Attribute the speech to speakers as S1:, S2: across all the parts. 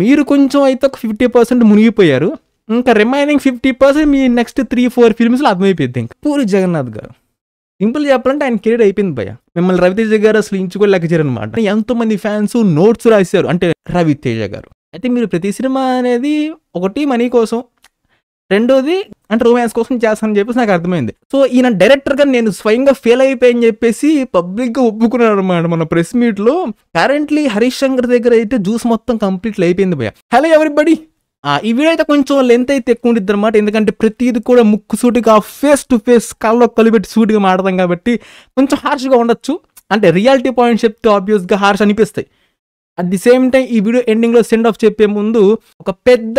S1: మీరు కొంచెం అయితే ఒక ఫిఫ్టీ పర్సెంట్ మునిగిపోయారు ఇంకా రిమైనింగ్ ఫిఫ్టీ పర్సెంట్ మీ నెక్స్ట్ త్రీ ఫోర్ ఫిల్మ్స్లో అర్థమైపోయింది ఇంకా పూరి జగన్నాథ్ గారు సింపుల్ చెప్పాలంటే ఆయన కెరీర్ అయిపోయింది భయ మిమ్మల్ని రవితేజ గారు అసలు అనమాట ఎంతోమంది ఫ్యాన్స్ నోట్స్ రాశారు అంటే రవితేజ గారు అయితే మీరు ప్రతి సినిమా అనేది ఒకటి మనీ కోసం రెండోది అండ్ రొమాన్స్ కోసం చేస్తానని చెప్పేసి నాకు అర్థమైంది సో ఈయన డైరెక్టర్గా నేను స్వయంగా ఫెయిల్ అయిపోయని చెప్పేసి పబ్లిక్గా ఒప్పుకున్నాడు అనమాట మన ప్రెస్ మీట్లో కరెంట్లీ హరీష్ శంకర్ దగ్గర అయితే జ్యూస్ మొత్తం కంప్లీట్ అయిపోయింది భయ హలో ఎవరిబడి ఈ వీడియో అయితే కొంచెం లెంత్ అయితే ఎక్కువ ఉంటుంది అనమాట ఎందుకంటే ప్రతిది కూడా ముక్కు సూటిగా ఫేస్ టు ఫేస్ కళ్ళలో కలిపెట్టి సూటిగా మాడదాం కాబట్టి కొంచెం హార్ష్గా ఉండొచ్చు అంటే రియాలిటీ పాయింట్ చెప్తే ఆబ్వియస్గా హార్ష్ అనిపిస్తాయి అట్ ది సేమ్ టైం ఈ వీడియో ఎండింగ్లో సెండ్ ఆఫ్ చెప్పే ముందు ఒక పెద్ద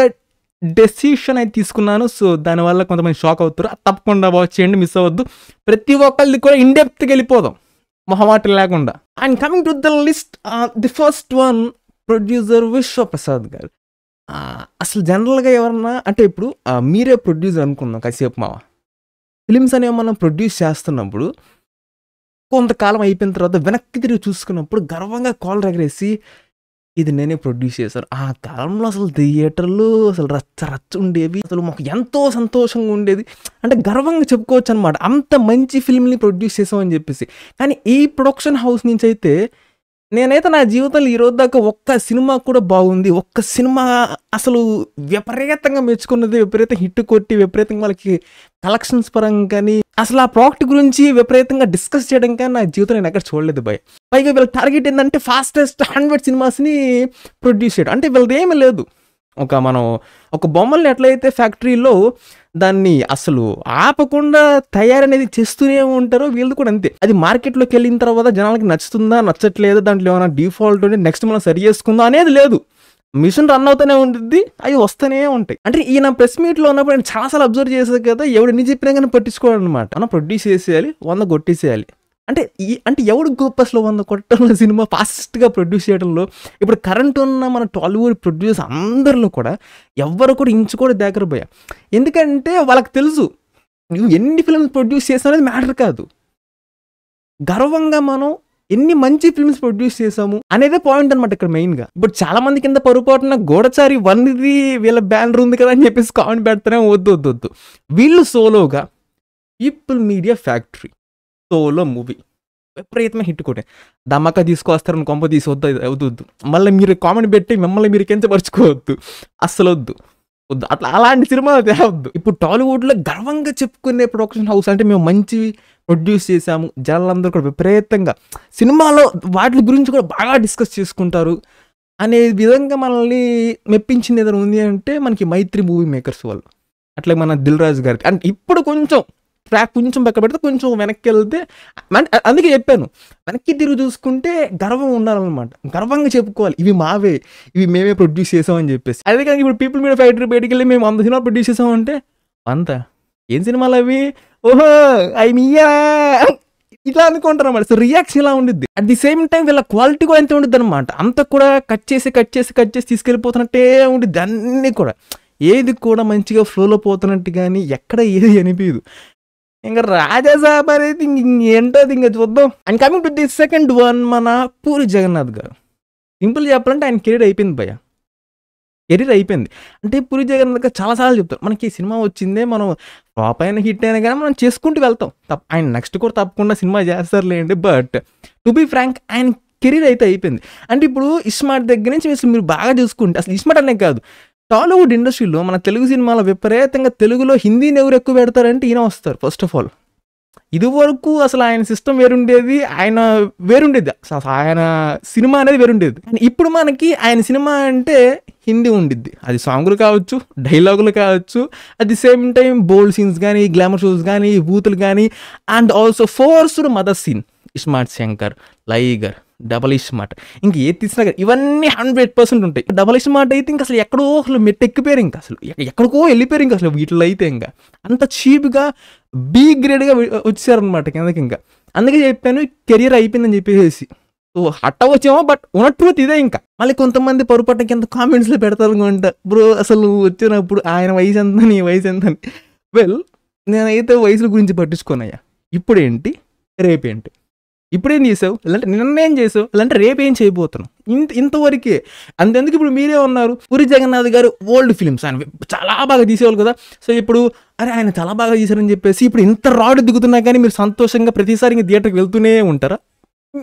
S1: డెసిషన్ అయితే తీసుకున్నాను సో దానివల్ల కొంతమంది షాక్ అవుతారు తప్పకుండా వాచ్ చేయండి మిస్ అవ్వద్దు ప్రతి ఒక్కరిది కూడా ఇండెప్త్కి వెళ్ళిపోదాం మొహమాటం లేకుండా and coming to the list the first one producer Vishwaprasad గారు అసలు జనరల్గా ఎవరన్నా అంటే ఇప్పుడు మీరే ప్రొడ్యూసర్ అనుకుందాం కాసేపు మావా ఫిలిమ్స్ అనేవి మనం ప్రొడ్యూస్ చేస్తున్నప్పుడు కొంతకాలం అయిపోయిన తర్వాత వెనక్కి తిరిగి చూసుకున్నప్పుడు గర్వంగా కాల్ రగరేసి ఇది నేనే ప్రొడ్యూస్ చేశాను ఆ కాలంలో అసలు థియేటర్లు అసలు రచ్చ రచ్చ ఉండేవి అసలు మాకు ఎంతో సంతోషంగా ఉండేది అంటే గర్వంగా చెప్పుకోవచ్చు అనమాట అంత మంచి ఫిల్మ్ని ప్రొడ్యూస్ చేసామని చెప్పేసి కానీ ఈ ప్రొడక్షన్ హౌస్ నుంచి అయితే నేనైతే నా జీవితంలో ఈ రోజు దాకా ఒక్క సినిమా కూడా బాగుంది ఒక్క సినిమా అసలు విపరీతంగా మెచ్చుకున్నది విపరీతంగా హిట్ కొట్టి విపరీతంగా వాళ్ళకి కలెక్షన్స్ పరంగా కానీ అసలు ఆ ప్రోడక్ట్ గురించి విపరీతంగా డిస్కస్ చేయడం కానీ నా జీవితం నేను ఎక్కడ చూడలేదు భయ్ పైగా వీళ్ళ టార్గెట్ ఏంటంటే ఫాస్టెస్ట్ హండ్రెడ్ సినిమాస్ని ప్రొడ్యూస్ చేయడం అంటే వీళ్ళది ఏమీ లేదు ఒక మనం ఒక బొమ్మల్ని ఎట్లయితే ఫ్యాక్టరీలో దాన్ని అసలు ఆపకుండా తయారనేది చేస్తూనే ఉంటారో వీళ్ళు కూడా అంతే అది మార్కెట్లోకి వెళ్ళిన తర్వాత జనాలకి నచ్చుతుందా నచ్చట్లేదు దాంట్లో ఏమైనా డిఫాల్ట్ ఉంటే నెక్స్ట్ మనం సరి చేసుకుందా అనేది లేదు మిషన్ రన్ అవుతూనే ఉంటుంది అవి వస్తూనే ఉంటాయి అంటే ఈయన ప్రెస్ మీట్లో ఉన్నప్పుడు నేను చాలాసార్లు అబ్జర్వ్ చేసేది కదా ఎవడు ఎన్ని చెప్పినా కానీ పట్టించుకోవాలన్నమాట మనం ప్రొడ్యూస్ చేసేయాలి వంద కొట్టేసేయాలి అంటే ఈ అంటే ఎవడు గోపస్లో వంద కొట్టడంలో సినిమా ఫాస్ట్గా ప్రొడ్యూస్ చేయడంలో ఇప్పుడు కరెంట్ ఉన్న మన టాలీవుడ్ ప్రొడ్యూస్ అందరిలో కూడా ఎవరు కూడా ఇంచు కూడా దగ్గర పోయా ఎందుకంటే వాళ్ళకి తెలుసు నువ్వు ఎన్ని ఫిల్మ్స్ ప్రొడ్యూస్ చేసావు అనేది మ్యాటర్ కాదు గర్వంగా మనం ఎన్ని మంచి ఫిల్మ్స్ ప్రొడ్యూస్ చేసాము అనేదే పాయింట్ అనమాట ఇక్కడ మెయిన్గా ఇప్పుడు చాలా మంది కింద పొరపాటున గోడచారి వన్ది వీళ్ళ బ్యానర్ ఉంది కదా అని చెప్పేసి కామెంట్ పెడతానే వద్దు వద్దు వద్దు వీళ్ళు సోలోగా People Media Factory solo movie విపరీతమే హిట్ కొట్టే దమ్మక తీసుకొస్తారని కొంప తీసి వద్దు అవుతుంది మళ్ళీ మీరు కామెంట్ పెట్టి మిమ్మల్ని మీరు కించపరచుకోవద్దు అస్సలు వద్దు వద్దు అట్లా అలాంటి సినిమా తేవద్దు ఇప్పుడు టాలీవుడ్లో గర్వంగా చెప్పుకునే ప్రొడక్షన్ హౌస్ అంటే మేము మంచివి ప్రొడ్యూస్ చేసాము జనాలందరూ కూడా విపరీతంగా సినిమాలో వాటి గురించి కూడా బాగా డిస్కస్ చేసుకుంటారు అనే విధంగా మనల్ని మెప్పించింది ఏదైనా ఉంది అంటే మనకి మైత్రి మూవీ మేకర్స్ వాళ్ళు అట్లా మన దిల్ రాజు గారికి అంటే ఇప్పుడు కొంచెం ట్రాక్ కొంచెం పక్క పెడితే కొంచెం వెనక్కి వెళ్తే అందుకే చెప్పాను వెనక్కి తిరిగి చూసుకుంటే గర్వం ఉండాలన్నమాట గర్వంగా చెప్పుకోవాలి ఇవి మావే ఇవి మేమే ప్రొడ్యూస్ చేసామని చెప్పేసి అదే కానీ ఇప్పుడు పీపుల్ మీద ఫ్యాక్టరీ బయటికి వెళ్ళి మేము అంత సినిమా ప్రొడ్యూస్ చేసామంటే అంత ఏం సినిమాలు అవి ఓహో ఐ మియా ఇలా అనుకుంటారు అన్నమాట సో రియాక్షన్ ఇలా ఉండిద్ది అట్ ది సేమ్ టైం వీళ్ళ క్వాలిటీ కూడా ఎంత ఉండిద్ది అనమాట అంత కూడా కట్ చేసి కట్ చేసి కట్ చేసి తీసుకెళ్ళిపోతున్నట్టే ఉండిద్ది అన్నీ కూడా ఏది కూడా మంచిగా ఫ్లోలో పోతున్నట్టు కానీ ఎక్కడ ఏది అనిపించదు ఇంకా రాజాసాబ్ అనేది ఏంటో ఇంకా చూద్దాం and coming to the second one మన పూరి జగన్నాథ్ గారు సింపుల్ చెప్పాలంటే ఆయన కెరీర్ అయిపోయింది భయ కెరీర్ అయిపోయింది అంటే పూరి జగన్నాథ్ గారు చాలాసార్లు చెప్తాం మనకి ఈ సినిమా వచ్చిందే మనం ఫ్లాప్ అయిన హిట్ అయినా కానీ మనం చేసుకుంటూ వెళ్తాం తప్ప ఆయన నెక్స్ట్ కూడా తప్పకుండా సినిమా చేస్తారులేండి బట్ టు బీ ఫ్రాంక్ ఆయన కెరీర్ అయితే అయిపోయింది అంటే ఇప్పుడు ఇస్మార్ట్ దగ్గర నుంచి అసలు మీరు బాగా చూసుకుంటే అసలు ఇస్మార్ట్ అనే కాదు టాలీవుడ్ ఇండస్ట్రీలో మన తెలుగు సినిమాల విపరీతంగా తెలుగులో హిందీని ఎవరు ఎక్కువ పెడతారంటే ఈయన వస్తారు ఫస్ట్ ఆఫ్ ఆల్ ఇదివరకు అసలు ఆయన సిస్టమ్ వేరుండేది ఆయన వేరుండేది ఆయన సినిమా అనేది వేరుండేది ఇప్పుడు మనకి ఆయన సినిమా అంటే హిందీ ఉండిద్ది అది సాంగులు కావచ్చు డైలాగులు కావచ్చు at the same time bold scenes కానీ గ్లామర్ షోస్ కానీ బూతులు కానీ and also forced mother scene Smart Shankar Liger Double ఇష్ మాట ఇంక ఏది తీసినా ఇవన్నీ హండ్రెడ్ పర్సెంట్ ఉంటాయి డబల్ ఇష్ మాట అయితే ఇంక అసలు ఎక్కడో అసలు మెట్టెక్కిపోయారు ఇంకా అసలు ఎక్కడికో వెళ్ళిపోయారు ఇంకా అసలు వీటిలో అయితే ఇంకా అంత చీప్గా బీ గ్రేడ్గా వచ్చారనమాట కిందకి ఇంకా అందుకే చెప్పాను కెరియర్ అయిపోయిందని చెప్పేసి అట్టవచ్చేమో బట్ ఉన్న ట్రూత్ ఇదే ఇంకా మళ్ళీ కొంతమంది పొరపాటు కింద కామెంట్స్లో పెడతారు అనుకుంట బ్రో అసలు వచ్చినప్పుడు ఆయన వయసు ఎంత నీ వయసు ఎంత వెల్ నేనైతే వయసుల గురించి పట్టించుకోనయ్యా ఇప్పుడేంటి రేపేంటి ఇప్పుడేం చేసావు లేదంటే ఏం చేసావు లేదంటే రేపేం చేయబోతున్నావు ఇంత ఇంతవరకే అంతెందుకు ఇప్పుడు మీరే ఉన్నారు పూరి జగన్నాథ్ గారు ఓల్డ్ ఫిలిమ్స్ ఆయన చాలా బాగా తీసేవాళ్ళు కదా సో ఇప్పుడు అరే ఆయన చాలా బాగా తీశారని చెప్పేసి ఇప్పుడు ఇంత రాడ్ దిగుతున్నా కానీ మీరు సంతోషంగా ప్రతిసారి ఇంకా థియేటర్కి వెళ్తూనే ఉంటారా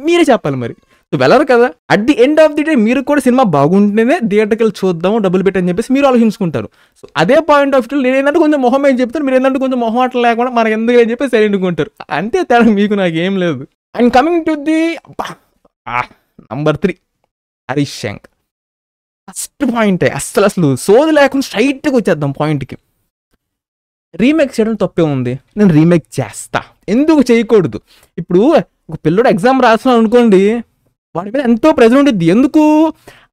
S1: మీరే చెప్పాలి మరి సో వెళ్ళరు కదా at the end of the day మీరు కూడా సినిమా బాగుంటేనే థియేటర్కి వెళ్ళి చూద్దాము డబ్బులు పెట్టని చెప్పేసి మీరు ఆలోచించుకుంటారు సో అదే పాయింట్ ఆఫ్ వ్యూ నేను ఏంటంటే కొంచెం మొహం ఏం చెప్తాను మీరు ఏంటంటే కొంచెం మొహం మొహమాటం లేకుండా మనకు ఎందుకు అని చెప్పేసి సరే ఉంటారు అంతే తేడా మీకు నాకు ఏం లేదు and coming to the number three Harish Shankar first పాయింటే అస్సలు అసలు సోది లేకుండా స్ట్రైట్గా వచ్చేద్దాం పాయింట్కి రీమేక్ చేయడం తప్పే ఉంది నేను రీమేక్ చేస్తా ఎందుకు చేయకూడదు ఇప్పుడు ఒక పిల్లడు ఎగ్జామ్ రాస్తున్నాను అనుకోండి వాడి మీద ఎంతో ప్రెజర్ ఉంటుంది ఎందుకు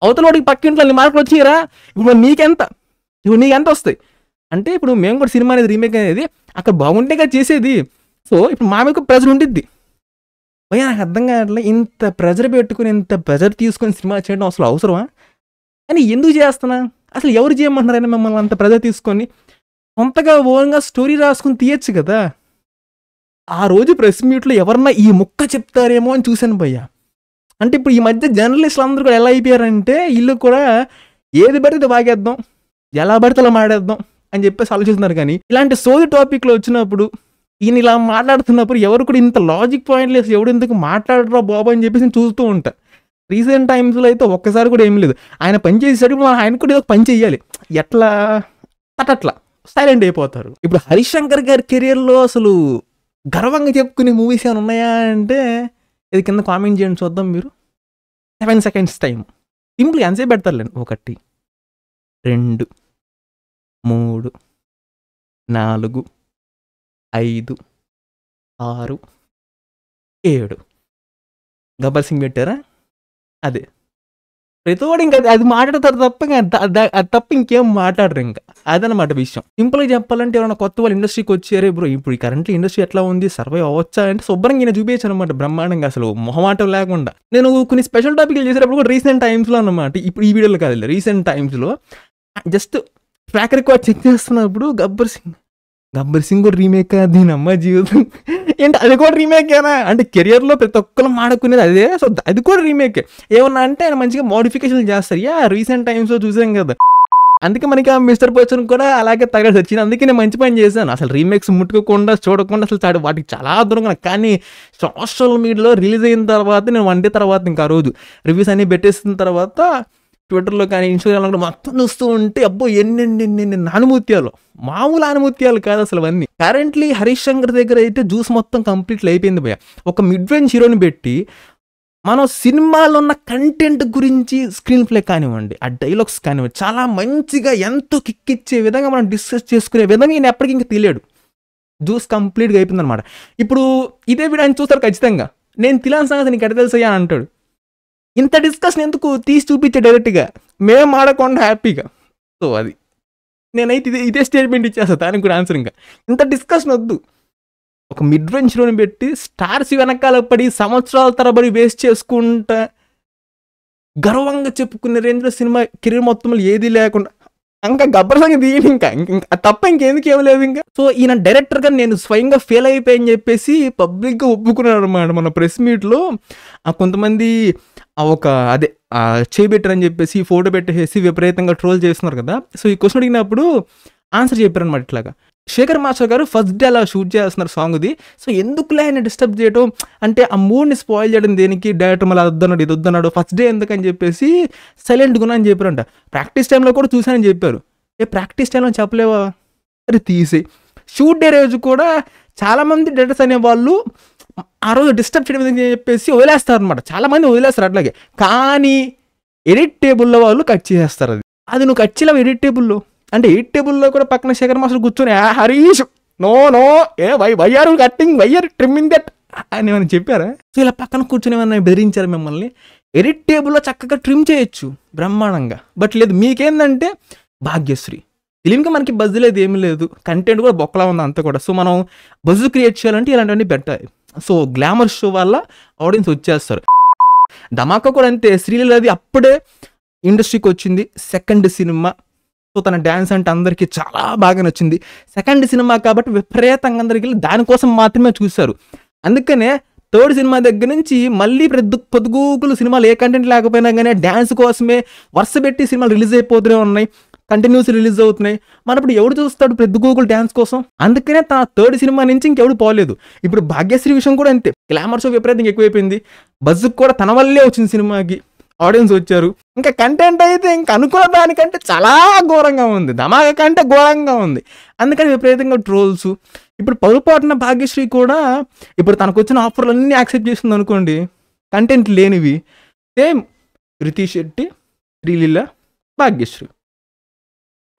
S1: అవతల వాడికి పక్కింట్లో అన్ని మార్కులు వచ్చిరా ఇప్పుడు నీకెంత ఇప్పుడు నీకు ఎంత వస్తాయి అంటే ఇప్పుడు మేము కూడా సినిమా అనేది రీమేక్ అనేది అక్కడ బాగుంటేగా చేసేది సో ఇప్పుడు మా మీద ప్రెజర్ ఉంటుంది పోయి నాకు అర్థం కావట్లే ఇంత ప్రెజర్ పెట్టుకుని ఇంత ప్రెజర్ తీసుకొని సినిమా చేయడం అసలు అవసరమా అని ఎందుకు చేస్తున్నా అసలు ఎవరు చేయమంటున్నారని మిమ్మల్ని అంత ప్రెజర్ తీసుకొని కొంతగా ఓన్గా స్టోరీ రాసుకుని తీయచ్చు కదా ఆ రోజు ప్రెస్ మీట్లో ఎవరన్నా ఈ ముక్క చెప్తారేమో అని చూశాను పోయ అంటే ఇప్పుడు ఈ మధ్య జర్నలిస్టులు అందరూ కూడా ఎలా అయిపోయారంటే వీళ్ళు కూడా ఏది పడితే వాగేద్దాం ఎలా పడితే అలా మాడేద్దాం అని చెప్పేసి ఆలోచిస్తున్నారు కానీ ఇలాంటి సోది టాపిక్లో వచ్చినప్పుడు ఈయన ఇలా మాట్లాడుతున్నప్పుడు ఎవరు కూడా ఇంత లాజిక్ పాయింట్ లేదు ఎవడు ఎందుకు మాట్లాడరా బాబు అని చెప్పేసి చూస్తూ ఉంటా రీసెంట్ టైమ్స్లో అయితే ఒక్కసారి కూడా ఏం లేదు ఆయన పని చేసేసరికి మనం ఆయన కూడా ఏదో పని చేయాలి ఎట్లా అట్లా సైలెంట్ అయిపోతారు ఇప్పుడు హరిశంకర్ గారి కెరియర్లో అసలు గర్వంగా చెప్పుకునే మూవీస్ ఏమైనా ఉన్నాయా అంటే ఇది కింద కామెంట్ చేయండి చూద్దాం మీరు సెవెన్ సెకండ్స్ టైం సింపుల్గా ఎంతసేపు పెడతారులేండి ఒకటి రెండు మూడు నాలుగు ఐదు ఆరు ఏడు గబ్బర్ సింగ్ పెట్టారా అదే ప్రతివాడు ఇంకా అది మాట్లాడతారు తప్ప ఇంకా తప్ప ఇంకేం మాట్లాడరు ఇంకా అదనమాట విషయం సింపుల్గా చెప్పాలంటే ఎవరైనా కొత్త వాళ్ళు ఇండస్ట్రీకి వచ్చారే బ్రో ఇప్పుడు ఈ కరెంట్లీ ఇండస్ట్రీ ఎట్లా ఉంది సర్వైవ్ అవ్వచ్చా అంటే శుభ్రంగా నేను చూపించాను అనమాట బ్రహ్మాండంగా అసలు మొహమాటం లేకుండా నేను కొన్ని స్పెషల్ టాపిక్లు చేసేటప్పుడు కూడా రీసెంట్ టైమ్స్లో అనమాట ఇప్పుడు ఈ వీడియోలో కాదు రీసెంట్ టైమ్స్లో జస్ట్ ట్రాక్ రికార్డ్ చెక్ చేస్తున్నప్పుడు గబ్బర్ సింగ్ గబ్బర్ సింగ్ కూడా రీమేక్ దీని అమ్మ జీవితం ఏంటి అది కూడా రీమేకేనా అంటే కెరియర్లో ప్రతి ఒక్కరు మాడుకునేది అదే సో అది కూడా రీమేక్ ఏమన్నా అంటే ఆయన మంచిగా మోడిఫికేషన్ చేస్తారు యా రీసెంట్ టైమ్స్లో చూసాం కదా అందుకే మనకి ఆ మిస్టర్ బచ్చన్ కూడా అలాగే తగలసి వచ్చింది అందుకే నేను మంచి పని చేశాను అసలు రీమేక్స్ ముట్టుకోకుండా చూడకుండా అసలు చాడు వాటికి చాలా దూరంగా కానీ సోషల్ మీడియాలో రిలీజ్ అయిన తర్వాత నేను వన్ తర్వాత ఇంకా రోజు రివ్యూస్ అన్నీ పెట్టేసిన తర్వాత ట్విట్టర్లో కానీ ఇన్స్టాగ్రామ్లో కూడా మొత్తం చూస్తూ ఉంటే అబ్బో ఎన్నెన్ని ఎన్నెన్ని అనుమూత్యాలు మామూలు అనుమూత్యాలు కాదు అసలు అవన్నీ కరెంట్లీ హరీష్ శంకర్ దగ్గర అయితే జ్యూస్ మొత్తం కంప్లీట్ అయిపోయింది భయ ఒక మిడ్ రేంజ్ హీరోని పెట్టి మనం సినిమాలో ఉన్న కంటెంట్ గురించి స్క్రీన్ ప్లే కానివ్వండి ఆ డైలాగ్స్ కానివ్వండి చాలా మంచిగా ఎంతో కిక్కిచ్చే విధంగా మనం డిస్కస్ చేసుకునే విధంగా ఈయన ఎప్పటికీ ఇంకా తెలియడు జ్యూస్ కంప్లీట్గా అయిపోయిందనమాట ఇప్పుడు ఇదే వీడు ఆయన చూస్తారు ఖచ్చితంగా నేను తిలాన్ సంగతి నీకు ఎట్ట తెలుసు అని అంటాడు ఇంత డిస్కషన్ ఎందుకు తీసి చూపించే డైరెక్ట్గా మేము ఆడకుండా హ్యాపీగా సో అది నేనైతే ఇదే ఇదే స్టేట్మెంట్ ఇచ్చేస్తాను దానికి కూడా ఆన్సర్ ఇంకా ఇంత డిస్కషన్ వద్దు ఒక మిడ్ రేంజ్లోని పెట్టి స్టార్స్ వెనకాల పడి సంవత్సరాల తరబడి వేస్ట్ చేసుకుంటా గర్వంగా చెప్పుకునే రేంజ్లో సినిమా కెరీర్ మొత్తంలో ఏది లేకుండా ఇంకా గబ్బర్ సంగ తీయండి ఇంకా ఇంకా తప్ప ఇంకెందుకు ఏం లేదు ఇంకా సో ఈయన డైరెక్టర్గా నేను స్వయంగా ఫెయిల్ అయిపోయాయని చెప్పేసి పబ్లిక్గా ఒప్పుకున్నాను అనమాట మన ప్రెస్ మీట్లో కొంతమంది ఒక అదే అని చెప్పేసి ఫోటో పెట్టేసి విపరీతంగా ట్రోల్ చేస్తున్నారు కదా సో ఈ క్వశ్చన్ అడిగినప్పుడు ఆన్సర్ చెప్పారనమాట ఇట్లాగా శేఖర్ మాస్టర్ గారు ఫస్ట్ డే అలా షూట్ చేస్తున్నారు సాంగ్ది సో ఎందుకులే ఆయన డిస్టర్బ్ చేయడం అంటే ఆ మూడ్ని స్పాయిల్ చేయడం దేనికి డైరెక్టర్ మళ్ళీ వద్దన్నాడు ఇది వద్దన్నాడు ఫస్ట్ డే ఎందుకని చెప్పేసి సైలెంట్గా అని చెప్పారంట ప్రాక్టీస్ టైంలో కూడా చూశానని చెప్పారు ఏ ప్రాక్టీస్ టైంలో చెప్పలేవా అరే తీసి షూట్ డే రోజు కూడా చాలామంది డేటర్స్ అనేవాళ్ళు ఆ రోజు డిస్టర్బ్ చేయడం చెప్పేసి వదిలేస్తారు అనమాట చాలామంది వదిలేస్తారు అట్లాగే కానీ ఎడిట్ టేబుల్లో వాళ్ళు కట్ చేసేస్తారు అది అది నువ్వు కట్ చేయలేవు ఎడిట్ టేబుల్లో అంటే ఎడిట్ టేబుల్లో కూడా పక్కన శేఖర్ మాస్టర్ కూర్చొని హరీష్ నో నో ఏ why why are cutting why are trimming that అని ఏమైనా చెప్పారా సో ఇలా పక్కన కూర్చొని ఏమైనా బెదిరించారు మిమ్మల్ని ఎడిట్ టేబుల్లో చక్కగా ట్రిమ్ చేయొచ్చు బ్రహ్మాండంగా బట్ లేదు మీకేందంటే భాగ్యశ్రీ ఫిలింకి మనకి బజ్ లేదు ఏమీ లేదు కంటెంట్ కూడా బొక్కలా ఉంది అంతా కూడా సో మనం బజ్ క్రియేట్ చేయాలంటే ఇలాంటివన్నీ పెట్టాలి సో గ్లామర్ షో వల్ల ఆడియన్స్ వచ్చేస్తారు ధమాకా కూడా అంతే శ్రీలీలది అప్పుడే ఇండస్ట్రీకి వచ్చింది సెకండ్ సినిమా సో తన డ్యాన్స్ అంటే అందరికీ చాలా బాగా నచ్చింది సెకండ్ సినిమా కాబట్టి విపరీతంగా అందరికి వెళ్ళి దానికోసం మాత్రమే చూశారు అందుకనే థర్డ్ సినిమా దగ్గర నుంచి మళ్ళీ ప్రతి పొద్దుగూకులు సినిమాలు ఏ కంటెంట్ లేకపోయినా కానీ డ్యాన్స్ కోసమే వరుస పెట్టి సినిమాలు రిలీజ్ అయిపోతూనే ఉన్నాయి కంటిన్యూస్ రిలీజ్ అవుతున్నాయి మన ఇప్పుడు ఎవడు చూస్తాడు పెద్ద గూగుల్ డ్యాన్స్ కోసం అందుకనే తన థర్డ్ సినిమా నుంచి ఇంకెవడు పోలేదు ఇప్పుడు భాగ్యశ్రీ విషయం కూడా అంతే గ్లామర్ షో విపరీతంగా ఎక్కువైపోయింది బజ్ కూడా తన వల్లే వచ్చింది సినిమాకి ఆడియన్స్ వచ్చారు ఇంకా కంటెంట్ అయితే ఇంకా అనుకున్న దానికంటే చాలా ఘోరంగా ఉంది ధమాక కంటే ఘోరంగా ఉంది అందుకని విపరీతంగా ట్రోల్స్ ఇప్పుడు పొరపాటున భాగ్యశ్రీ కూడా ఇప్పుడు తనకు వచ్చిన ఆఫర్లు అన్నీ యాక్సెప్ట్ చేస్తుంది అనుకోండి కంటెంట్ లేనివి సేమ్ రితీష్ శెట్టి శ్రీలీల భాగ్యశ్రీ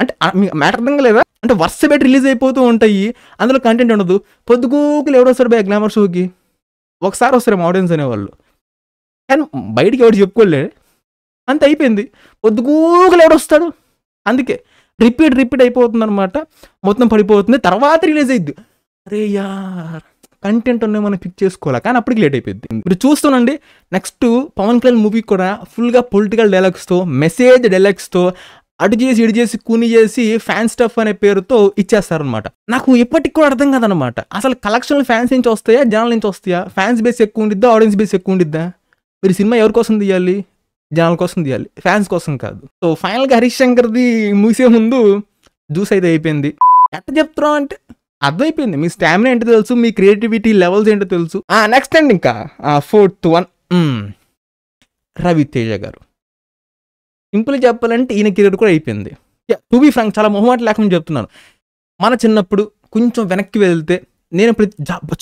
S1: అంటే మీకు మ్యాటర్ అర్థం లేదా అంటే వరుస పెట్టి రిలీజ్ అయిపోతూ ఉంటాయి అందులో కంటెంట్ ఉండదు పొద్దుగూకులు ఎవరు వస్తారు బై గ్లామర్ షోకి ఒకసారి వస్తారు ఆడియన్స్ అనేవాళ్ళు కానీ బయటికి ఎవరు చెప్పుకోలే అంత అయిపోయింది పొద్దుగూకులు ఎవడు వస్తాడు అందుకే రిపీట్ రిపీట్ అయిపోతుంది అనమాట మొత్తం పడిపోతుంది తర్వాత రిలీజ్ అయ్యింది అరే యార్ కంటెంట్ ఉన్నాయి మనం పిక్ చేసుకోవాలి కానీ అప్పటికి లేట్ అయిపోయింది ఇప్పుడు చూస్తున్నాండి నెక్స్ట్ పవన్ కళ్యాణ్ మూవీ కూడా ఫుల్గా పొలిటికల్ డైలాగ్స్తో మెసేజ్ డైలాగ్స్తో అటు చేసి ఇటు చేసి కూని చేసి ఫ్యాన్ స్టఫ్ అనే పేరుతో ఇచ్చేస్తారనమాట నాకు ఇప్పటికి కూడా అర్థం కాదనమాట అసలు కలెక్షన్లు ఫ్యాన్స్ నుంచి వస్తాయా జనాల నుంచి వస్తాయా ఫ్యాన్స్ బేస్ ఎక్కువ ఉండిద్దా ఆడియన్స్ బేస్ ఎక్కువ ఉండిద్దా మీరు సినిమా ఎవరి కోసం తీయాలి జనాల కోసం తీయాలి ఫ్యాన్స్ కోసం కాదు సో ఫైనల్గా హరీష్ శంకర్ది మూసే ముందు జ్యూస్ అయితే అయిపోయింది ఎట్లా చెప్తున్నావు అంటే అర్థమైపోయింది మీ స్టామినా ఏంటో తెలుసు మీ క్రియేటివిటీ లెవెల్స్ ఏంటో తెలుసు నెక్స్ట్ అండ్ ఇంకా ఫోర్త్ వన్ రవితేజ గారు సింపుల్ చెప్పాలంటే ఈయన కెరీర్ కూడా అయిపోయింది టు బీ ఫ్రాంక్ చాలా మొహమాట లేకుండా చెప్తున్నాను మన చిన్నప్పుడు కొంచెం వెనక్కి వెళ్తే నేను ప్రతి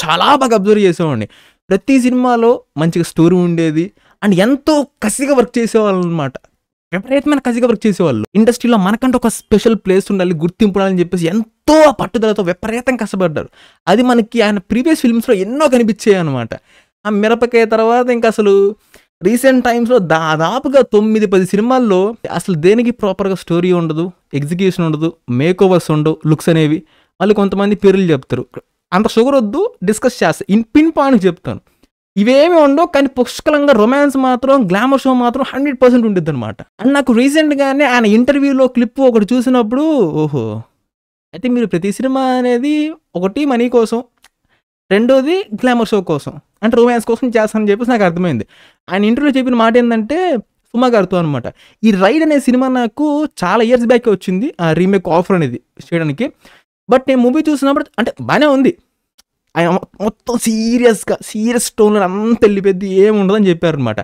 S1: చాలా బాగా అబ్జర్వ్ చేసేవాడిని ప్రతి సినిమాలో మంచిగా స్టోరీ ఉండేది అండ్ ఎంతో కసిగా వర్క్ చేసేవాళ్ళు అనమాట విపరీతమైన కసిగా వర్క్ చేసేవాళ్ళు ఇండస్ట్రీలో మనకంటే ఒక స్పెషల్ ప్లేస్ ఉండాలి గుర్తింపు ఉండాలని చెప్పేసి ఎంతో పట్టుదలతో విపరీతం కష్టపడ్డారు అది మనకి ఆయన ప్రీవియస్ ఫిల్మ్స్లో ఎన్నో కనిపించాయి అనమాట ఆ మిరపకాయ తర్వాత ఇంకా అసలు రీసెంట్ టైమ్స్లో దాదాపుగా తొమ్మిది పది సినిమాల్లో అసలు దేనికి ప్రాపర్గా స్టోరీ ఉండదు ఎగ్జిక్యూషన్ ఉండదు మేక్ ఓవర్స్ ఉండవు లుక్స్ అనేవి వాళ్ళు కొంతమంది పేర్లు చెప్తారు అంత షుగర్ వద్దు డిస్కస్ చేస్తా ఇన్ పిన్ పాయింట్ చెప్తాను ఇవేమి ఉండవు కానీ పుష్కలంగా రొమాన్స్ మాత్రం గ్లామర్ షో మాత్రం హండ్రెడ్ పర్సెంట్ ఉంటుంది అనమాట అండ్ నాకు రీసెంట్గానే ఆయన ఇంటర్వ్యూలో క్లిప్ ఒకటి చూసినప్పుడు ఓహో అయితే మీరు ప్రతి సినిమా అనేది ఒకటి మనీ కోసం రెండోది గ్లామర్ షో కోసం అంటే రొమాన్స్ కోసం చేస్తానని చెప్పేసి నాకు అర్థమైంది ఆయన ఇంటర్వ్యూలో చెప్పిన మాట ఏంటంటే సుమా గారితో అనమాట ఈ రైడ్ అనే సినిమా నాకు చాలా ఇయర్స్ బ్యాక్ వచ్చింది ఆ రీమేక్ ఆఫర్ అనేది చేయడానికి బట్ నేను మూవీ చూసినప్పుడు అంటే బాగానే ఉంది ఆయన మొత్తం సీరియస్గా సీరియస్ టోన్లో అంత వెళ్ళిపోద్ది ఏముండదని చెప్పారనమాట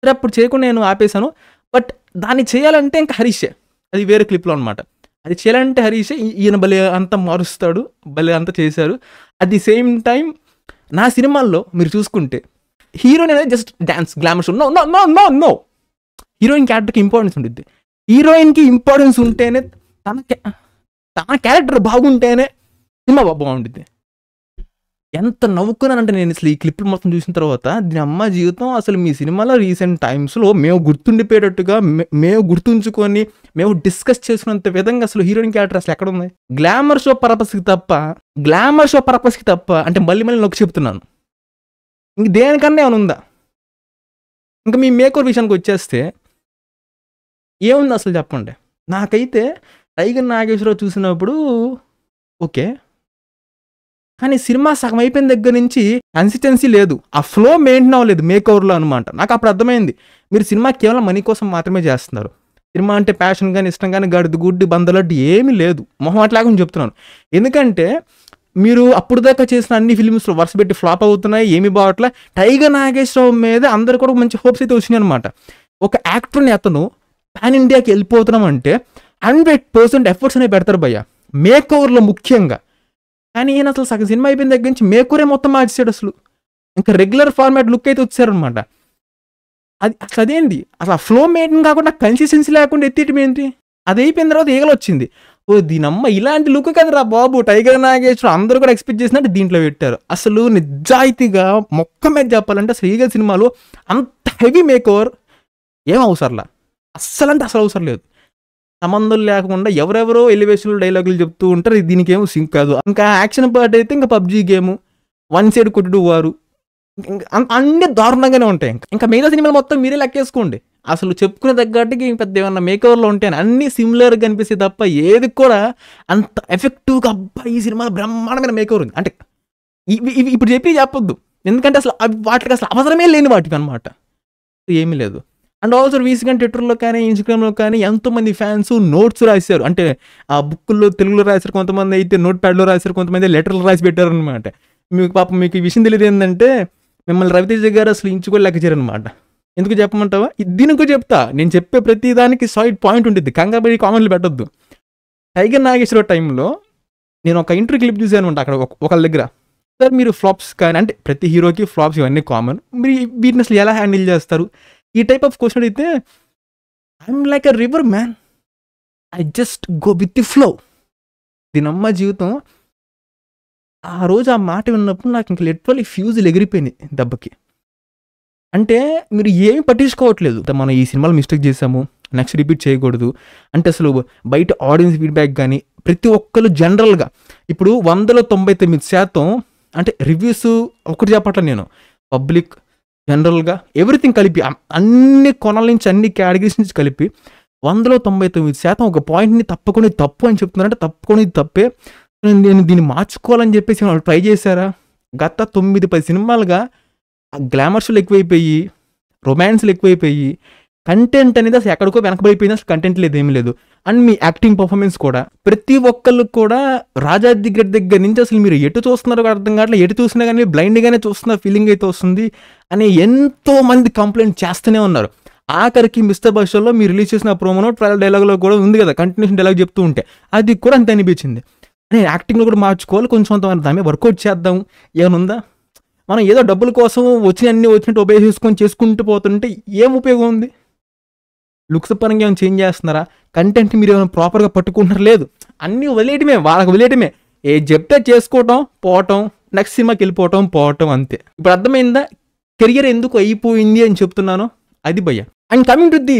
S1: సరే అప్పుడు చేయకుండా నేను ఆపేశాను బట్ దాన్ని చేయాలంటే ఇంకా హరీషే అది వేరే క్లిప్లో అనమాట అది చేయాలంటే హరీషే ఈయన భలే అంతా మారుస్తాడు భలే అంతా చేశారు అట్ ది సేమ్ టైం నా సినిమాల్లో మీరు చూసుకుంటే హీరోయిన్ అనేది just dance glamours no no no no no heroine క్యారెక్టర్కి ఇంపార్టెన్స్ ఉంటుంది హీరోయిన్కి ఇంపార్టెన్స్ ఉంటేనే తన తన క్యారెక్టర్ బాగుంటేనే సినిమా బాగుంటుంది ఎంత నవ్వుకున్నానంటే నేను అసలు ఈ క్లిప్ మొత్తం చూసిన తర్వాత దీని అమ్మ జీవితం అసలు మీ సినిమాలో రీసెంట్ టైమ్స్లో మేము గుర్తుండిపోయేటట్టుగా మేము గుర్తుంచుకొని మేము డిస్కస్ చేసుకున్నంత విధంగా అసలు హీరోయిన్ క్యారెక్టర్ అసలు ఎక్కడ ఉంది గ్లామర్ షో పర్పస్కి తప్ప గ్లామర్ షో పర్పస్కి తప్ప అంటే మళ్ళీ మళ్ళీ నొక్కి చెప్తున్నాను ఇంక దేనికన్నా ఏమైనా ఉందా ఇంకా మీ మేకర్ విషయానికి వచ్చేస్తే ఏముంది అసలు చెప్పండి నాకైతే టైగర్ నాగేశ్వరరావు చూసినప్పుడు ఓకే కానీ సినిమా సగం అయిపోయిన దగ్గర నుంచి కన్సిస్టెన్సీ లేదు ఆ ఫ్లో మెయింటైన్ అవ్వలేదు మేక్ ఓవర్లో అనమాట నాకు అప్పుడు అర్థమైంది మీరు సినిమా కేవలం మనీ కోసం మాత్రమే చేస్తున్నారు సినిమా అంటే ప్యాషన్ కానీ ఇష్టం కానీ గడిది గుడ్డి బందలడ్డి ఏమీ లేదు మొహం అట్లాగని చెప్తున్నాను ఎందుకంటే మీరు అప్పుడు దాకా చేసిన అన్ని ఫిల్మ్స్లో వరుస పెట్టి ఫ్లాప్ అవుతున్నాయి ఏమి బావట్లే టైగర్ నాగేశ్వరరావు మీద అందరు కూడా మంచి హోప్స్ అయితే వచ్చినాయి అనమాట ఒక యాక్టర్ని అతను పాన్ ఇండియాకి వెళ్ళిపోతున్నాం అంటే హండ్రెడ్ పర్సెంట్ ఎఫర్ట్స్ అనేవి పెడతారు భయ్య మేక్ ఓవర్లో ముఖ్యంగా కానీ ఈయన అసలు సగం సినిమా అయిపోయిన దగ్గర నుంచి మేకూరే మొత్తం మార్చేసాడు అసలు ఇంకా రెగ్యులర్ ఫార్మాట్ లుక్ అయితే వచ్చారనమాట అది అసలు అదేంటి అసలు ఆ ఫ్లో మెయింటైన్ కాకుండా కన్సిస్టెన్సీ లేకుండా ఎత్తియటం ఏంటి అది అయిపోయిన తర్వాత ఈగలు వచ్చింది ఓ దీనమ్మ ఇలాంటి లుక్ రా బాబు టైగర్ నాగేశ్వర అందరూ కూడా ఎక్స్పెక్ట్ చేసినట్టు దీంట్లో పెట్టారు అసలు నిజాయితీగా మొక్క మీద చెప్పాలంటే అసలు ఈగల్ సినిమాలో అంత హెవీ మేకోవర్ ఓవర్ ఏం అవసరంలా అస్సలంటే అసలు అవసరం లేదు సంబంధం లేకుండా ఎవరెవరో ఎలివేషన్ డైలాగులు చెప్తూ ఉంటారు దీనికి ఏమో సింక్ కాదు ఇంకా యాక్షన్ పార్ట్ అయితే ఇంకా పబ్జీ గేమ్ వన్ సైడ్ కొట్టుడు వారు అన్ని దారుణంగానే ఉంటాయి ఇంకా ఇంకా మిగతా సినిమాలు మొత్తం మీరే లెక్కేసుకోండి అసలు చెప్పుకునే తగ్గట్టుకి పెద్ద ఏమన్నా మేకవర్లో ఉంటే అన్నీ సిమిలర్గా అనిపిస్తే తప్ప ఏది కూడా అంత ఎఫెక్టివ్గా అబ్బాయి ఈ సినిమా బ్రహ్మాండమైన మేకవర్ ఉంది అంటే ఇవి ఇప్పుడు చెప్పి చెప్పొద్దు ఎందుకంటే అసలు వాటికి అసలు అవసరమే లేని వాటికి అనమాట ఏమీ లేదు అండ్ ఆల్సో రీసెంట్గా ట్విట్టర్లో కానీ ఇన్స్టాగ్రామ్లో కానీ ఎంతోమంది ఫ్యాన్స్ నోట్స్ రాశారు అంటే ఆ బుక్లో తెలుగులో రాశారు కొంతమంది అయితే నోట్ ప్యాడ్లో రాశారు కొంతమంది లెటర్లు రాసి పెట్టారనమాట మీకు పాప మీకు విషయం తెలియదు ఏంటంటే మిమ్మల్ని రవితేజ గారు అసలు ఇంచుకోలేకచారనమాట ఎందుకు చెప్పమంటావా దీనికి చెప్తా నేను చెప్పే ప్రతి దానికి సైడ్ పాయింట్ ఉంటుంది కంగాబడి కామెంట్లు పెట్టద్దు టైగర్ నాగేశ్వర టైంలో నేను ఒక ఇంటర్వ్యూ క్లిప్ అనమాట అక్కడ ఒకళ్ళ దగ్గర సార్ మీరు ఫ్లాప్స్ కానీ అంటే ప్రతి హీరోకి ఫ్లాప్స్ ఇవన్నీ కామన్ మీరు వీటిని అసలు ఎలా హ్యాండిల్ చేస్తారు ఈ టైప్ ఆఫ్ క్వశ్చన్ అడిగితే I'm like a river man I just go with the flow దీనమ్మ జీవితం ఆ రోజు ఆ మాట విన్నప్పుడు నాకు ఇంకా లిటరలీ ఫ్యూజులు ఎగిరిపోయింది దెబ్బకి అంటే మీరు ఏమి పట్టించుకోవట్లేదు మనం ఈ సినిమాలో మిస్టేక్ చేసాము నెక్స్ట్ రిపీట్ చేయకూడదు అంటే అసలు బయట ఆడియన్స్ ఫీడ్బ్యాక్ కానీ ప్రతి ఒక్కరు జనరల్గా ఇప్పుడు వందల తొంభై తొమ్మిది శాతం అంటే రివ్యూస్ ఒకటి చెప్పట్లే నేను పబ్లిక్ జనరల్గా ఎవ్రీథింగ్ కలిపి అన్ని కొనల నుంచి అన్ని కేటగిరీస్ నుంచి కలిపి వందలో తొంభై తొమ్మిది శాతం ఒక పాయింట్ని తప్పకుండా తప్పు అని చెప్తున్నారంటే తప్పుకునేది తప్పే నేను దీన్ని మార్చుకోవాలని చెప్పేసి వాళ్ళు ట్రై చేశారా గత తొమ్మిది పది సినిమాలుగా గ్లామర్స్లు ఎక్కువైపోయి రొమాన్స్లు ఎక్కువైపోయి కంటెంట్ అనేది అసలు ఎక్కడికో వెనకబడిపోయింది అసలు కంటెంట్ లేదు ఏమీ లేదు అండ్ మీ యాక్టింగ్ పర్ఫార్మెన్స్ కూడా ప్రతి ఒక్కళ్ళు కూడా రాజా దగ్గర దగ్గర నుంచి అసలు మీరు ఎటు చూస్తున్నారో అర్థం కావట్లేదు ఎటు చూసినా కానీ బ్లైండ్గానే చూస్తున్న ఫీలింగ్ అయితే వస్తుంది అని ఎంతో మంది కంప్లైంట్ చేస్తూనే ఉన్నారు ఆఖరికి మిస్టర్ బషోలో మీరు రిలీజ్ చేసిన ప్రోమోనో ట్రైలర్ డైలాగ్లో కూడా ఉంది కదా కంటిన్యూషన్ డైలాగ్ చెప్తూ ఉంటే అది కూడా అంత అనిపించింది నేను యాక్టింగ్లో కూడా మార్చుకోవాలి కొంచెం కొంతమంది దాని వర్కౌట్ చేద్దాం ఏమనుందా మనం ఏదో డబ్బుల కోసం వచ్చిన అన్ని వచ్చినట్టు ఉపయోగించుకొని చేసుకుంటూ పోతుంటే ఏం ఉపయోగం ఉంది లుక్స్ పరంగా ఏమైనా చేంజ్ చేస్తున్నారా కంటెంట్ మీరు ఏమైనా ప్రాపర్గా పట్టుకుంటున్నారు లేదు అన్నీ వదిలేయటమే వాళ్ళకి వదిలేయటమే ఏ చెప్తే చేసుకోవటం పోవటం నెక్స్ట్ సినిమాకి వెళ్ళిపోవటం పోవటం అంతే ఇప్పుడు అర్థమైందా కెరియర్ ఎందుకు అయిపోయింది అని చెప్తున్నాను అది భయ and coming to the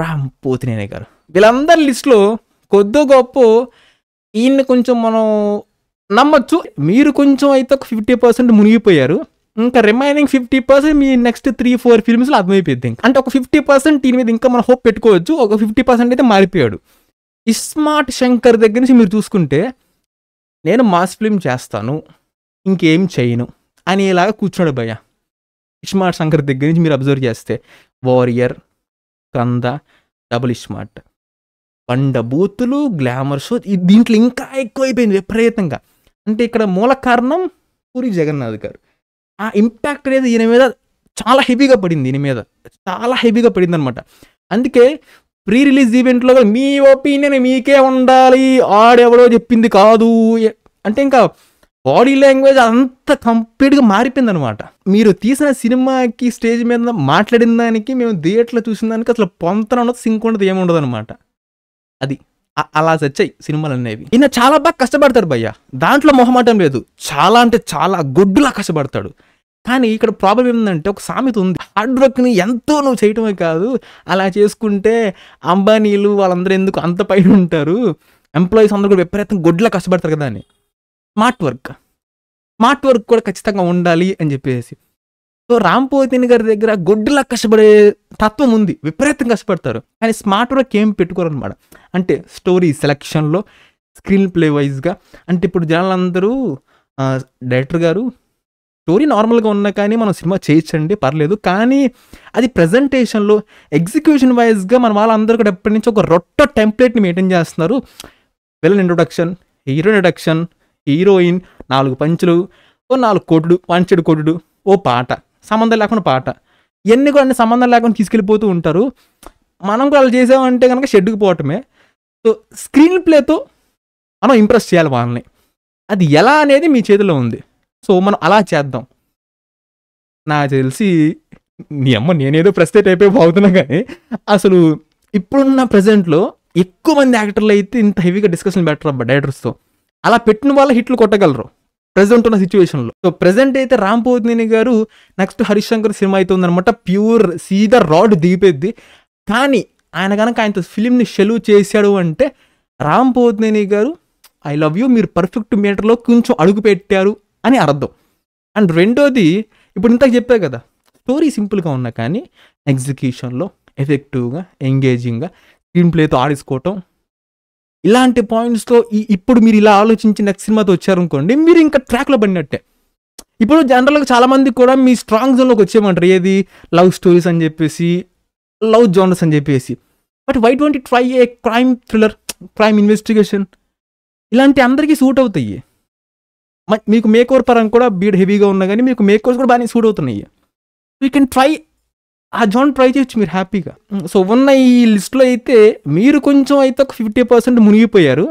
S1: Ram Pothineni గారు వీళ్ళందరి లిస్ట్లో కొద్దో గొప్ప ఈయన్ని కొంచెం మనం నమ్మచ్చు మీరు కొంచెం అయితే ఒక ఫిఫ్టీ పర్సెంట్ మునిగిపోయారు ఇంకా రిమైనింగ్ ఫిఫ్టీ పర్సెంట్ మీ నెక్స్ట్ త్రీ ఫోర్ ఫిల్మ్స్లో అర్థమైపోయింది అంటే ఒక ఫిఫ్టీ పర్సెంట్ దీని మీద ఇంకా మనం హోప్ పెట్టుకోవచ్చు ఒక ఫిఫ్టీ పర్సెంట్ అయితే మారిపోయాడు ఇస్మార్ట్ శంకర్ దగ్గర నుంచి మీరు చూసుకుంటే నేను మాస్ ఫిల్మ్ చేస్తాను ఇంకేం చేయను అని ఇలాగా కూర్చున్నాడు భయ ఇస్మార్ట్ శంకర్ దగ్గర నుంచి మీరు అబ్జర్వ్ చేస్తే వారియర్ కంద డబుల్ ఇస్మార్ట్ బూతులు గ్లామర్ షో దీంట్లో ఇంకా ఎక్కువైపోయింది విపరీతంగా అంటే ఇక్కడ మూల కారణం పూరి జగన్నాథ్ గారు ఆ ఇంపాక్ట్ అనేది ఈయన మీద చాలా హెవీగా పడింది ఈయన మీద చాలా హెవీగా పడింది అనమాట అందుకే ప్రీ రిలీజ్ ఈవెంట్లో మీ ఒపీనియన్ మీకే ఉండాలి ఆడెవడో చెప్పింది కాదు అంటే ఇంకా బాడీ లాంగ్వేజ్ అంత కంప్లీట్గా మారిపోయింది అనమాట మీరు తీసిన సినిమాకి స్టేజ్ మీద మాట్లాడిన దానికి మేము థియేటర్లో చూసిన దానికి అసలు పొంతన ఉండదు సింక్ ఉండదు ఏముండదు అనమాట అది అలా చచ్చాయి సినిమాలు అనేవి ఈయన చాలా బాగా కష్టపడతాడు భయ్య దాంట్లో మొహమాటం లేదు చాలా అంటే చాలా గుడ్డులా కష్టపడతాడు కానీ ఇక్కడ ప్రాబ్లం ఏంటంటే ఒక సామెత ఉంది హార్డ్ వర్క్ని ఎంతో నువ్వు చేయటమే కాదు అలా చేసుకుంటే అంబానీలు వాళ్ళందరూ ఎందుకు అంత పైన ఉంటారు ఎంప్లాయీస్ అందరూ కూడా విపరీతం గొడ్లా కష్టపడతారు కదా అని స్మార్ట్ వర్క్ స్మార్ట్ వర్క్ కూడా ఖచ్చితంగా ఉండాలి అని చెప్పేసి సో రామ్ పోతిని గారి దగ్గర గొడ్డులా కష్టపడే తత్వం ఉంది విపరీతం కష్టపడతారు కానీ స్మార్ట్ వర్క్ ఏం పెట్టుకోరు అనమాట అంటే స్టోరీ సెలక్షన్లో స్క్రీన్ ప్లే వైజ్గా అంటే ఇప్పుడు జనాలందరూ డైరెక్టర్ గారు స్టోరీ నార్మల్గా ఉన్నా కానీ మనం సినిమా చేయొచ్చండి పర్లేదు కానీ అది ప్రజెంటేషన్లో ఎగ్జిక్యూషన్ వైజ్గా మన వాళ్ళందరూ కూడా ఎప్పటి నుంచి ఒక రొట్ట టెంప్లెట్ని మెయింటైన్ చేస్తున్నారు villain introduction hero introduction heroine నాలుగు పంచులు ఓ నాలుగు కోటుడు పంచెడు చెడు కోటుడు ఓ పాట సంబంధం లేకుండా పాట ఇవన్నీ కూడా అన్ని సంబంధం లేకుండా తీసుకెళ్ళిపోతూ ఉంటారు మనం కూడా అలా చేసామంటే కనుక షెడ్కి పోవటమే సో స్క్రీన్ ప్లేతో మనం ఇంప్రెస్ చేయాలి వాళ్ళని అది ఎలా అనేది మీ చేతిలో ఉంది సో మనం అలా చేద్దాం నాకు తెలిసి నీ అమ్మ నేనేదో ప్రస్తుత టైపే బాగుతున్నా కానీ అసలు ఇప్పుడున్న ప్రజెంట్లో ఎక్కువ మంది యాక్టర్లు అయితే ఇంత హెవీగా డిస్కషన్ బెటర్ అబ్బా డైరెక్టర్స్తో అలా పెట్టిన వాళ్ళ హిట్లు కొట్టగలరు ప్రజెంట్ ఉన్న సిచ్యువేషన్లో సో ప్రజెంట్ అయితే రామ్ పోతినేని గారు నెక్స్ట్ హరీష్ శంకర్ సినిమా అయితే ఉందనమాట ప్యూర్ సీదా రాడ్ దిగిపోయింది కానీ ఆయన కనుక ఆయనతో ఫిలింని షెలు చేశాడు అంటే రామ్ పోతినేని గారు ఐ లవ్ యూ మీరు పర్ఫెక్ట్ మీటర్లో కొంచెం అడుగు పెట్టారు అని అర్థం అండ్ రెండోది ఇప్పుడు ఇంతకు చెప్పా కదా స్టోరీ సింపుల్గా ఉన్నా కానీ ఎగ్జిక్యూషన్లో ఎఫెక్టివ్గా ఎంగేజింగ్గా స్క్రీన్ ప్లేతో ఆడేసుకోవటం ఇలాంటి పాయింట్స్లో ఇప్పుడు మీరు ఇలా ఆలోచించి నెక్స్ట్ సినిమాతో వచ్చారనుకోండి మీరు ఇంకా ట్రాక్లో పడినట్టే ఇప్పుడు జనరల్గా చాలామంది కూడా మీ స్ట్రాంగ్ జోన్లోకి వచ్చేయమంటారు ఏది లవ్ స్టోరీస్ అని చెప్పేసి లవ్ జోనర్స్ అని చెప్పేసి but why don't try a crime thriller crime investigation ఇలాంటి అందరికీ సూట్ అవుతాయి మీకు మేకోర్ పరంగా కూడా బీడ్ హెవీగా ఉన్నా కానీ మీకు మేకోర్స్ కూడా బాగానే సూట్ అవుతున్నాయి యూ కెన్ ట్రై ఆ జాన్ ట్రై చేయొచ్చు మీరు హ్యాపీగా సో ఉన్న ఈ లిస్ట్లో అయితే మీరు కొంచెం అయితే ఒక ఫిఫ్టీ పర్సెంట్ మునిగిపోయారు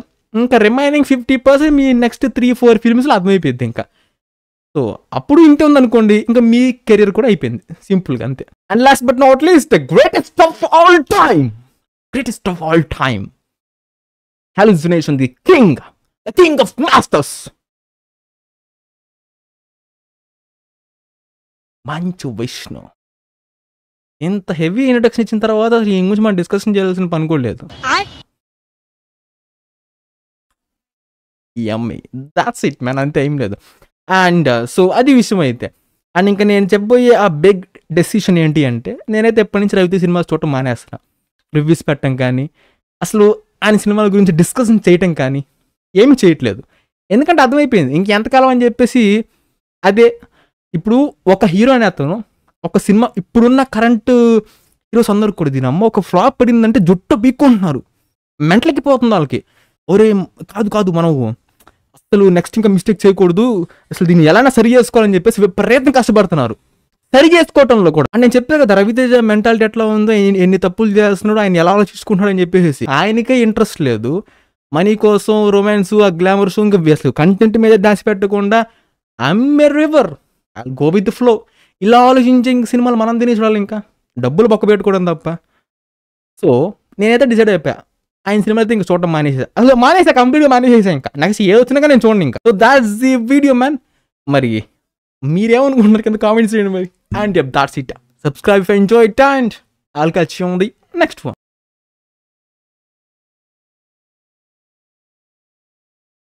S1: ఇంకా రిమైనింగ్ ఫిఫ్టీ పర్సెంట్ మీ నెక్స్ట్ త్రీ ఫోర్ ఫిల్మ్స్లో అర్థమైపోయింది ఇంకా సో అప్పుడు ఇంతే ఉందనుకోండి ఇంకా మీ కెరీర్ కూడా అయిపోయింది సింపుల్గా అంతే and last but not least the greatest of all time greatest of all time హాలిజునేషన్ the king the king of masters Manchu Vishnu ఇంత హెవీ ఇంట్రడక్షన్ ఇచ్చిన తర్వాత అసలు ఈ గురించి మనం డిస్కషన్ చేయాల్సిన పని కూడా లేదు దాట్స్ ఇట్ మ్యాన్ అంతే ఏం లేదు అండ్ సో uh, అది విషయం అయితే అండ్ ఇంకా నేను చెప్పబోయే ఆ బిగ్ డెసిషన్ ఏంటి అంటే నేనైతే ఎప్పటి నుంచి రవితీ సినిమాస్ చూడటం మానేస్తున్నా రివ్యూస్ పెట్టడం కానీ అసలు ఆయన సినిమాల గురించి డిస్కషన్ చేయటం కానీ ఏమీ చేయట్లేదు ఎందుకంటే అర్థమైపోయింది ఇంకెంతకాలం అని చెప్పేసి అదే ఇప్పుడు ఒక హీరో అనే అతను ఒక సినిమా ఇప్పుడున్న కరెంట్ హీరోస్ అందరు కూడా దీని అమ్మ ఒక ఫ్లాప్ పడిందంటే జుట్టు బీక్కుంటున్నారు మెంటలకి పోతుంది వాళ్ళకి ఒరే కాదు కాదు మనం అసలు నెక్స్ట్ ఇంకా మిస్టేక్ చేయకూడదు అసలు దీన్ని ఎలా సరి చేసుకోవాలని చెప్పేసి ప్రయత్నం కష్టపడుతున్నారు సరి చేసుకోవటంలో కూడా నేను చెప్పాను కదా రవితేజ మెంటాలిటీ ఎట్లా ఉందో ఎన్ని తప్పులు చేస్తున్నాడు ఆయన ఎలా ఆలోచించుకుంటున్నాడు అని చెప్పేసి ఆయనకే ఇంట్రెస్ట్ లేదు మనీ కోసం రొమాన్స్ ఆ గ్లామర్స్ ఇంకా అసలు కంటెంట్ మీద దాచి పెట్టకుండా అమ్మే రివర్ గో విత్ ఫ్లో ఇలా ఆలోచించే ఇంక సినిమాలు మనం తినే చూడాలి ఇంకా డబ్బులు పక్క పెట్టుకోవడం తప్ప సో నేనైతే డిసైడ్ అయిపోయా ఆయన సినిమా అయితే ఇంకా చూడటం మానేసా అసలు మానేసా కంప్లీట్గా మానేసేసా ఇంకా నెక్స్ట్ ఏ వచ్చినాక నేను చూడండి ఇంకా so that's the video man మరి మీరేమనుకుంటున్నారు కింద కామెంట్స్ చేయండి మరి and that's it subscribe enjoy it and all ఉంది నెక్స్ట్ వన్